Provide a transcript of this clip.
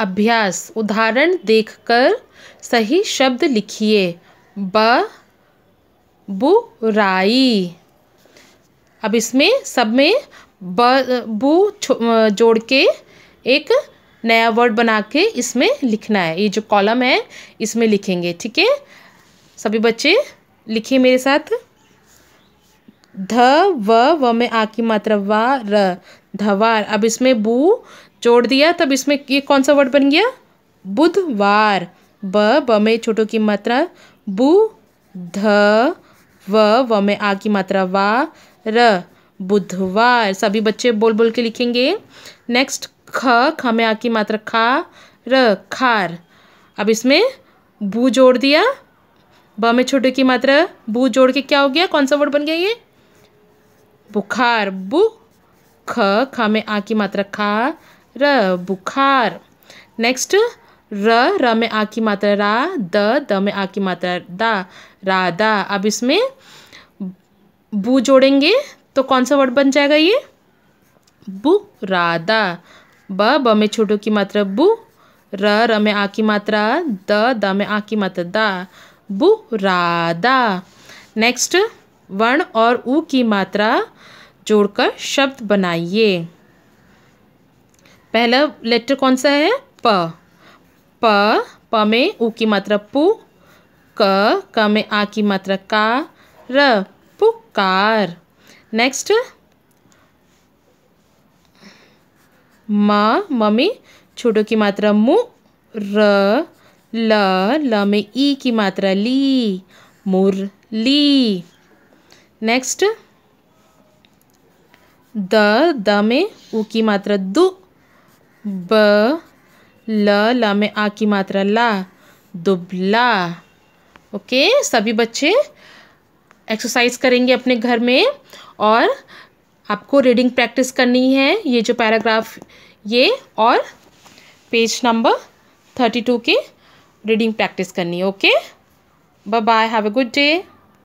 अभ्यास उदाहरण देखकर सही शब्द लिखिए ब बुराई अब इसमें सब में ब बु जोड़ के एक नया वर्ड बना के इसमें लिखना है ये जो कॉलम है इसमें लिखेंगे ठीक है सभी बच्चे लिखिए मेरे साथ ध व व में आ की मात्रा वा र धवार अब इसमें बू जोड़ दिया तब इसमें ये कौन सा वर्ड बन गया बुधवार ब ब में छोटों की मात्रा बु ध व व में आ की मात्रा वा र बुधवार सभी बच्चे बोल बोल के लिखेंगे नेक्स्ट ख ख में आ की मात्रा खा र खार अब इसमें बू जोड़ दिया ब में छोटे की मात्रा बू जोड़ के क्या हो गया कौन सा वर्ड बन गया ये बुखार बु ख ख में आ की मात्रा खा र बुखार नेक्स्ट र र में आ की मात्रा रा द द में आ की मात्रा दा रा दा अब इसमें बू जोड़ेंगे तो कौन सा वर्ड बन जाएगा ये बु राधा ब ब में छोटों की मात्रा बु र र में आ की मात्रा द द में आ की मात्रा दा बु राधा नेक्स्ट वर्ण और ऊ की मात्रा जोड़कर शब्द बनाइए पहला लेटर कौन सा है प प प में ऊ की मात्रा पु क क में आ की मात्रा का र पुकार नेक्स्ट म म में की मात्रा मु र ल ल में ई की मात्रा ली ली नेक्स्ट द द में ऊ की मात्रा दु ब ल ल में आ की मात्रा ला दुबला ओके सभी बच्चे एक्सरसाइज करेंगे अपने घर में और आपको रीडिंग प्रैक्टिस करनी है ये जो पैराग्राफ ये और पेज नंबर थर्टी टू की रीडिंग प्रैक्टिस करनी है okay bye bye have a good day